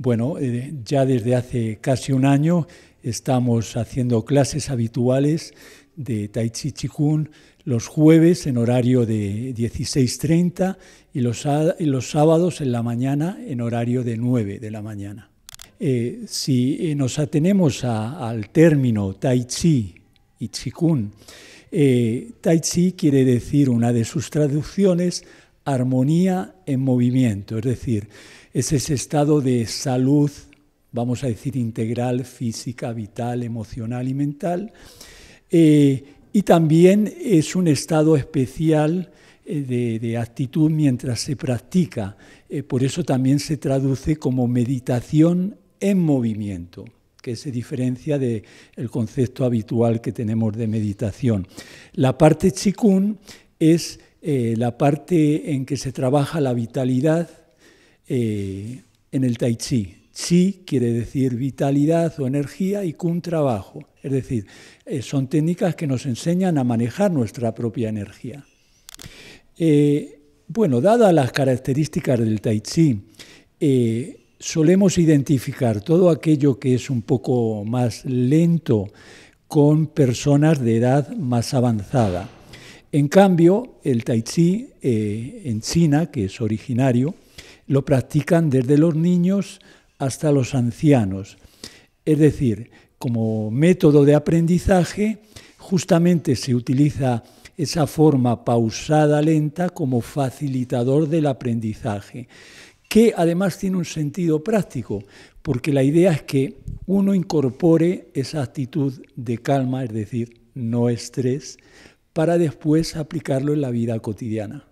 Bueno, eh, ya desde hace casi un año estamos haciendo clases habituales de Tai Chi Chikun los jueves en horario de 16.30 y los, los sábados en la mañana en horario de 9 de la mañana. Eh, si eh, nos atenemos al término Tai Chi y Chikun, tai Chi quiere decir, una de sus traducciones, armonía en movimiento, es decir, es ese estado de salud, vamos a decir, integral, física, vital, emocional y mental. Eh, y también es un estado especial eh, de, actitud mientras se practica. Eh, por eso también se traduce como meditación en movimiento que se diferencia del concepto habitual que tenemos de meditación. La parte chikun es eh, la parte en que se trabaja la vitalidad eh, en el tai chi. Chi quiere decir vitalidad o energía y kun trabajo. Es decir, eh, son técnicas que nos enseñan a manejar nuestra propia energía. bueno, dadas las características del tai chi, solemos identificar todo aquello que es un poco más lento con personas de edad más avanzada en cambio, el tai chi eh, en China, que es originario, lo practican desde los niños hasta los ancianos. Es decir, como método de aprendizaje, justamente se utiliza esa forma pausada, lenta, como facilitador del aprendizaje, que además tiene un sentido práctico, porque la idea es que uno incorpore esa actitud de calma, es decir, no estrés, para después aplicarlo en la vida cotidiana.